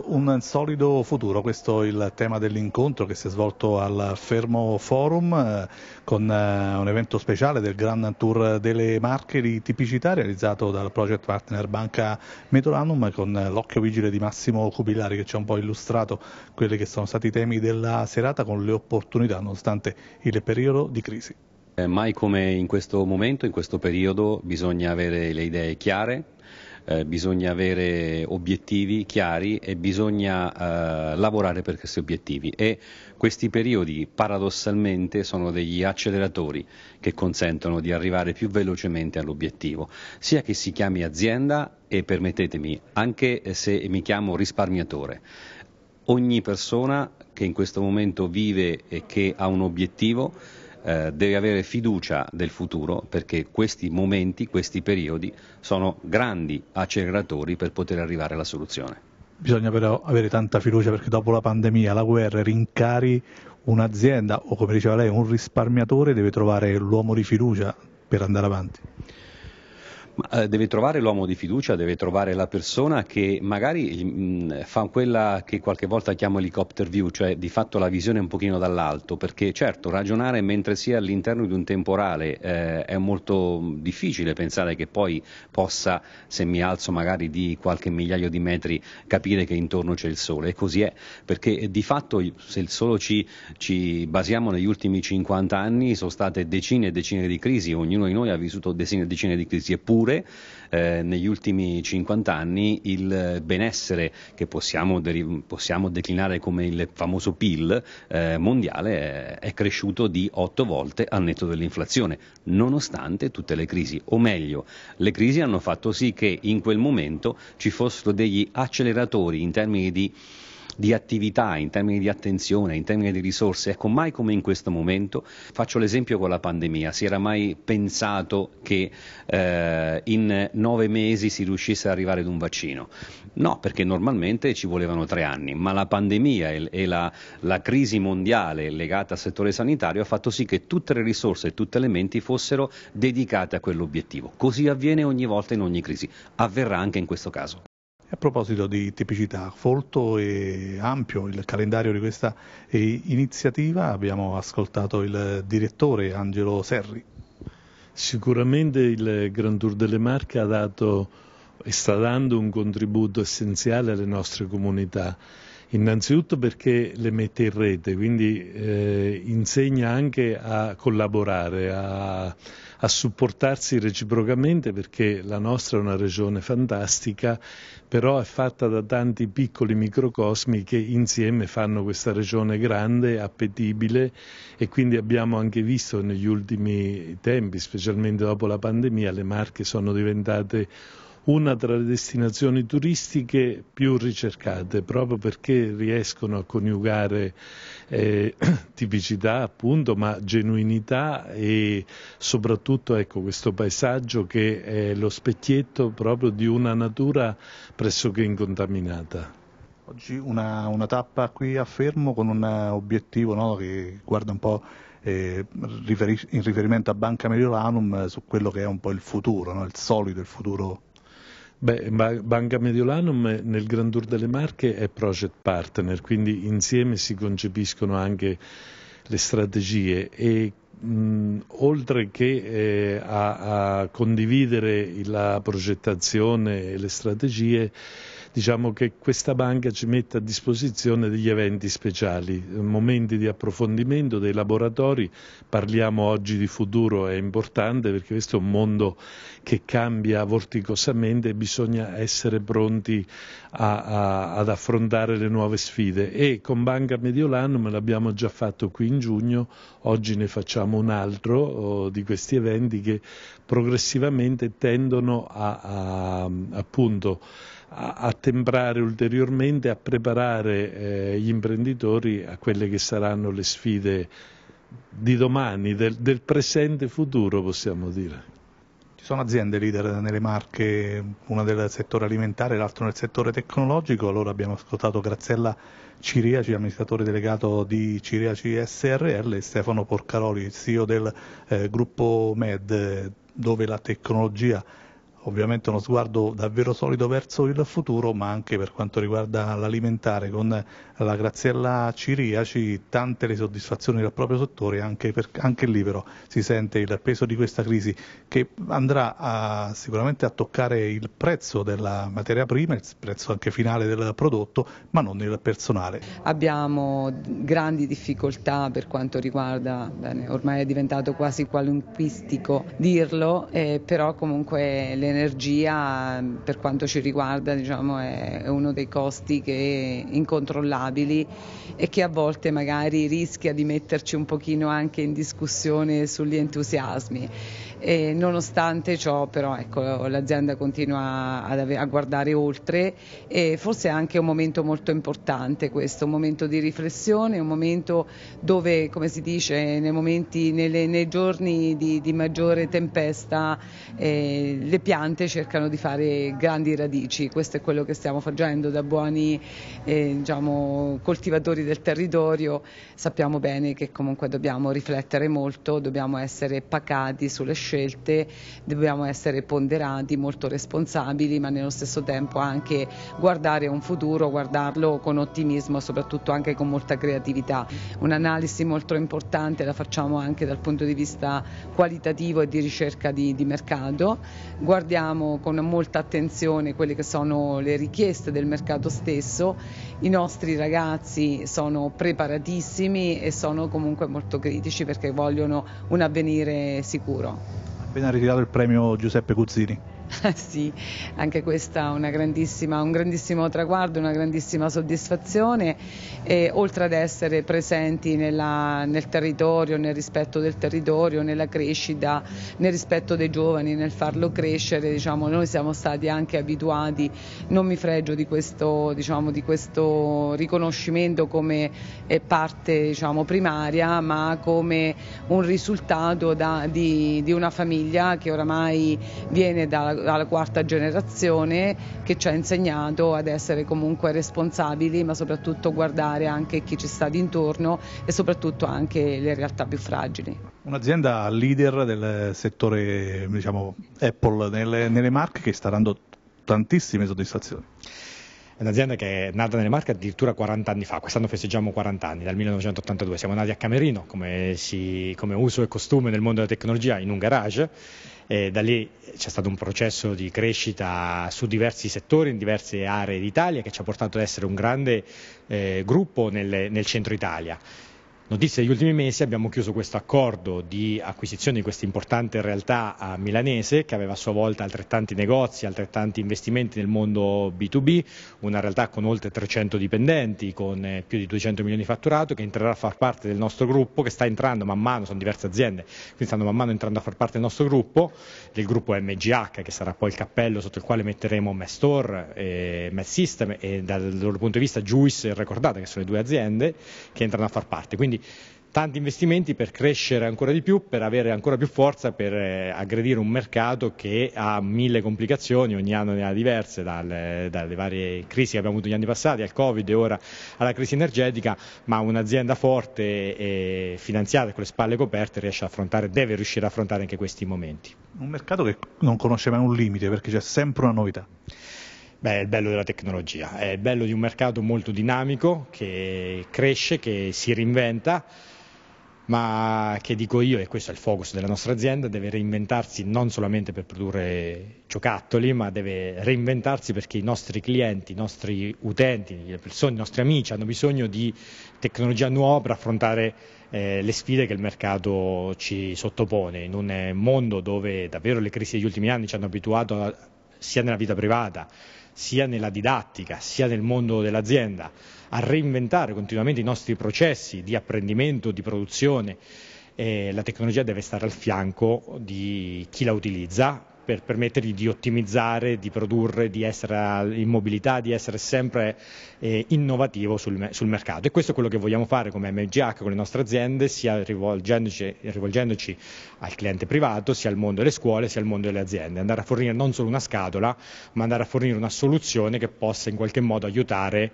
so, un solido futuro, questo è il tema dell'incontro che si è svolto al Fermo Forum eh, con eh, un evento speciale del Grand Tour delle Marche di tipicità realizzato dal project partner Banca Metolanum con l'occhio vigile di Massimo Cubillari che ci ha un po' illustrato quelli che sono stati i temi della serata con le opportunità nonostante il periodo di crisi. Eh, mai come in questo momento, in questo periodo, bisogna avere le idee chiare, eh, bisogna avere obiettivi chiari e bisogna eh, lavorare per questi obiettivi e questi periodi paradossalmente sono degli acceleratori che consentono di arrivare più velocemente all'obiettivo, sia che si chiami azienda e permettetemi anche se mi chiamo risparmiatore. Ogni persona che in questo momento vive e che ha un obiettivo eh, deve avere fiducia del futuro perché questi momenti, questi periodi sono grandi acceleratori per poter arrivare alla soluzione. Bisogna però avere tanta fiducia perché dopo la pandemia, la guerra, rincari, un'azienda o come diceva lei un risparmiatore deve trovare l'uomo di fiducia per andare avanti. Ma eh, deve trovare l'uomo di fiducia, deve trovare la persona che magari mh, mm, fa quella che qualche volta chiamo helicopter view, cioè di fatto la visione un pochino dall'alto, perché certo ragionare mentre si è all'interno di un temporale eh, è molto mm, difficile pensare che poi possa, se mi alzo magari di qualche migliaio di metri, capire che intorno c'è il sole e così è, perché eh, di fatto se il solo ci, ci basiamo negli ultimi 50 anni sono state decine e decine di crisi, ognuno di noi ha vissuto decine e decine di crisi, eppure eppure eh, negli ultimi 50 anni il benessere che possiamo, deriv- possiamo declinare come il famoso PIL eh, mondiale è cresciuto di 8 volte al netto dell'inflazione, nonostante tutte le crisi, o meglio, le crisi hanno fatto sì che in quel momento ci fossero degli acceleratori in termini di di attività, in termini di attenzione, in termini di risorse. Ecco, mai come in questo momento, faccio l'esempio con la pandemia, si era mai pensato che eh, in nove mesi si riuscisse ad arrivare ad un vaccino? No, perché normalmente ci volevano tre anni, ma la pandemia e, e la, la, crisi mondiale legata al settore sanitario ha fatto sì che tutte le risorse e tutte le menti fossero dedicate a quell'obiettivo. Così avviene ogni volta in ogni crisi, avverrà anche in questo caso. A proposito di tipicità, folto e ampio il calendario di questa eh, iniziativa, abbiamo ascoltato il direttore Angelo Serri. Sicuramente il Grand Tour delle Marche ha dato e sta dando un contributo essenziale alle nostre comunità Innanzitutto perché le mette in rete, quindi eh, insegna anche a collaborare, a, a, supportarsi reciprocamente perché la nostra è una regione fantastica, però è fatta da tanti piccoli microcosmi che insieme fanno questa regione grande, appetibile e quindi abbiamo anche visto negli ultimi tempi, specialmente dopo la pandemia, le Marche sono diventate una tra le destinazioni turistiche più ricercate, proprio perché riescono a coniugare eh, tipicità, appunto, ma genuinità e soprattutto ecco, questo paesaggio che è lo specchietto proprio di una natura pressoché incontaminata. Oggi una, una tappa qui a Fermo con un eh, obiettivo no, che guarda un po' Eh, in riferimento a Banca Mediolanum eh, su quello che è un po' il futuro, no? il solito, il futuro Beh, Banca Mediolanum nel Grand Tour delle Marche è project partner, quindi insieme si concepiscono anche le strategie e mh, oltre che eh, a, a condividere la progettazione e le strategie diciamo che questa banca ci mette a disposizione degli eventi speciali, momenti di approfondimento dei laboratori, parliamo oggi di futuro, è importante perché questo è un mondo che cambia vorticosamente e bisogna essere pronti a, a, ad affrontare le nuove sfide e con Banca Mediolanum l'abbiamo già fatto qui in giugno, oggi ne facciamo un altro oh, di questi eventi che progressivamente tendono a, a, appunto, a, a temprare ulteriormente, a preparare eh, gli imprenditori a quelle che saranno le sfide di domani, del, del presente futuro possiamo dire. Ci sono aziende leader nelle marche, una del settore alimentare, l'altra nel settore tecnologico, allora abbiamo ascoltato Graziella Ciriaci, cioè amministratore delegato di Ciriaci SRL e Stefano Porcaroli, CEO del eh, gruppo Med dove la tecnologia ovviamente uno sguardo davvero solido verso il futuro, ma anche per quanto riguarda l'alimentare, con la Graziella Ciriaci tante le soddisfazioni del proprio settore, anche, per, anche lì però si sente il peso di questa crisi che andrà a, sicuramente a toccare il prezzo della materia prima, il prezzo anche finale del prodotto, ma non il personale. Abbiamo grandi difficoltà per quanto riguarda, bene, ormai è diventato quasi qualunquistico dirlo, eh, però comunque le l'energia per quanto ci riguarda diciamo, è uno dei costi che, incontrollabili e che a volte magari rischia di metterci un pochino anche in discussione sugli entusiasmi. E nonostante ciò però ecco, l'azienda continua ave- a guardare oltre e forse è anche un momento molto importante questo, un momento di riflessione, un momento dove come si dice nei, momenti, nelle, nei giorni di, di, maggiore tempesta eh, le piante cercano di fare grandi radici, questo è quello che stiamo facendo da buoni eh, diciamo, coltivatori del territorio, sappiamo bene che comunque dobbiamo riflettere molto, dobbiamo essere pacati sulle scelte scelte dobbiamo essere ponderati, molto responsabili, ma nello stesso tempo anche guardare un futuro, guardarlo con ottimismo, soprattutto anche con molta creatività. Un'analisi molto importante la facciamo anche dal punto di vista qualitativo e di ricerca di, di mercato. Guardiamo con molta attenzione quelle che sono le richieste del mercato stesso. I nostri ragazzi sono preparatissimi e sono comunque molto critici perché vogliono un avvenire sicuro appena ritirato il premio Giuseppe Cuzzini. sì, anche questa è un grandissimo traguardo, una grandissima soddisfazione, e, oltre ad essere presenti nella, nel territorio, nel rispetto del territorio, nella crescita, nel rispetto dei giovani, nel farlo crescere, diciamo, noi siamo stati anche abituati, non mi fregio di questo, diciamo, di questo riconoscimento come eh, parte diciamo, primaria, ma come un risultato da, di, di una famiglia che oramai viene dalla alla quarta generazione che ci ha insegnato ad essere comunque responsabili ma soprattutto guardare anche chi ci sta d'intorno e soprattutto anche le realtà più fragili. Un'azienda leader del settore diciamo, Apple nelle, nelle marche che sta dando tantissime soddisfazioni un'azienda che è nata nelle Marche addirittura 40 anni fa, quest'anno festeggiamo 40 anni, dal 1982, siamo nati a Camerino come, si, come uso e costume nel mondo della tecnologia in un garage e da lì c'è stato un processo di crescita su diversi settori, in diverse aree d'Italia che ci ha portato ad essere un grande eh, gruppo nel, nel centro Italia notizie degli ultimi mesi abbiamo chiuso questo accordo di acquisizione di questa importante realtà eh, milanese che aveva a sua volta altrettanti negozi, altrettanti investimenti nel mondo B2B, una realtà con oltre 300 dipendenti, con eh, più di 200 milioni di fatturato che entrerà a far parte del nostro gruppo che sta entrando man mano, sono diverse aziende, quindi stanno man mano entrando a far parte del nostro gruppo, del gruppo MGH che sarà poi il cappello sotto il quale metteremo Mestor e Messystem e dal loro punto di vista Juice e Ricordate che sono le due aziende che entrano a far parte. Quindi tanti investimenti per crescere ancora di più, per avere ancora più forza, per eh, aggredire un mercato che ha mille complicazioni, ogni anno ne ha diverse, dalle, dalle, varie crisi che abbiamo avuto negli anni passati, al Covid e ora alla crisi energetica, ma un'azienda forte e finanziata con le spalle coperte riesce ad affrontare, deve riuscire ad affrontare anche questi momenti. Un mercato che non conosce mai un limite perché c'è sempre una novità. Beh, è il bello della tecnologia, è il bello di un mercato molto dinamico che cresce, che si reinventa, ma che dico io, e questo è il focus della nostra azienda, deve reinventarsi non solamente per produrre giocattoli, ma deve reinventarsi perché i nostri clienti, i nostri utenti, le persone, i nostri amici hanno bisogno di tecnologia nuova per affrontare eh, le sfide che il mercato ci sottopone. In un mondo dove davvero le crisi degli ultimi anni ci hanno abituato a, sia nella vita privata sia nella didattica, sia nel mondo dell'azienda, a reinventare continuamente i nostri processi di apprendimento, di produzione. Eh, la tecnologia deve stare al fianco di chi la utilizza per permettergli di ottimizzare, di produrre, di essere in mobilità, di essere sempre eh, innovativo sul, sul, mercato. E questo è quello che vogliamo fare come MGH con le nostre aziende, sia rivolgendoci, rivolgendoci, al cliente privato, sia al mondo delle scuole, sia al mondo delle aziende. Andare a fornire non solo una scatola, ma andare a fornire una soluzione che possa in qualche modo aiutare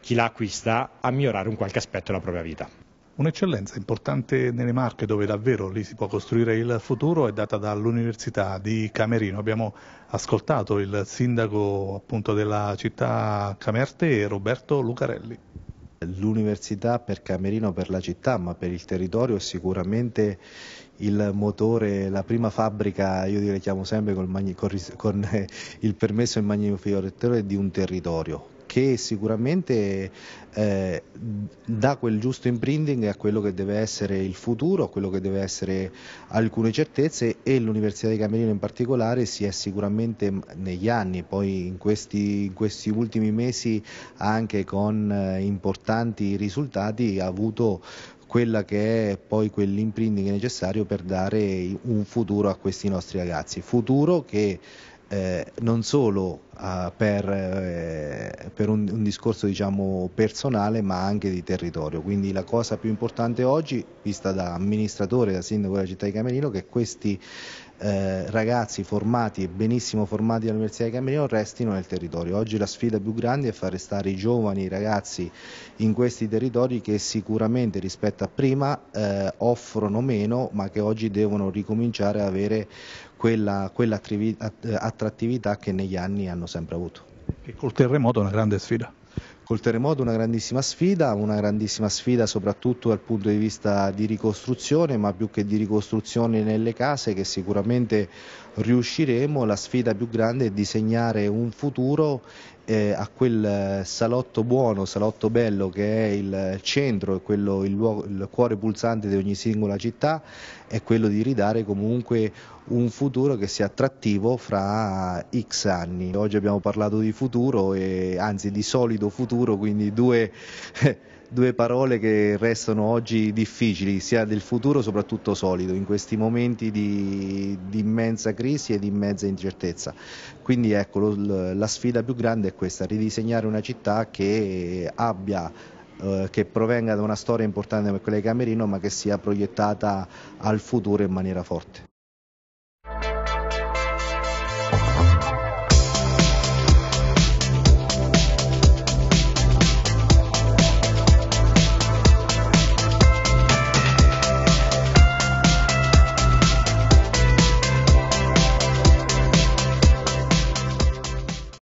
chi la acquista a migliorare un qualche aspetto della propria vita. Un'eccellenza importante nelle Marche dove davvero lì si può costruire il futuro è data dall'Università di Camerino. Abbiamo ascoltato il sindaco appunto, della città Camerte, Roberto Lucarelli. L'università per Camerino, per la città, ma per il territorio è sicuramente il motore, la prima fabbrica, io direi chiamo sempre con il, permesso in manifattura di un territorio che sicuramente eh, dà quel giusto imprinting a quello che deve essere il futuro, a quello che deve essere alcune certezze e l'Università di Camerino in particolare si è sicuramente mm, negli anni, poi in questi, in questi ultimi mesi anche con eh, importanti risultati ha avuto quella che è poi quell'imprinting necessario per dare un futuro a questi nostri ragazzi, futuro che eh, non solo eh, per, eh, per un, un, discorso diciamo, personale ma anche di territorio. Quindi la cosa più importante oggi, vista da amministratore, da sindaco della città di Camerino, che questi eh, ragazzi formati e benissimo formati dall'Università di Camerino restino nel territorio. Oggi la sfida più grande è far restare i giovani, ragazzi in questi territori che sicuramente rispetto a prima eh, offrono meno ma che oggi devono ricominciare ad avere quella, quella attrattività che negli anni hanno sempre avuto. E col terremoto una grande sfida. Col terremoto una grandissima sfida, una grandissima sfida soprattutto dal punto di vista di ricostruzione, ma più che di ricostruzione nelle case che sicuramente riusciremo, la sfida più grande è disegnare un futuro eh, a quel eh, salotto buono, salotto bello che è il eh, centro, quello, il, luogo, il cuore pulsante di ogni singola città, è quello di ridare comunque un futuro che sia attrattivo fra X anni. Oggi abbiamo parlato di futuro, e, anzi di solido futuro, quindi due... due parole che restano oggi difficili, sia del futuro soprattutto solido, in questi momenti di, di immensa crisi e di immensa incertezza. Quindi ecco, lo, la sfida più grande è questa, ridisegnare una città che abbia eh, che provenga da una storia importante come quella di Camerino ma che sia proiettata al futuro in maniera forte.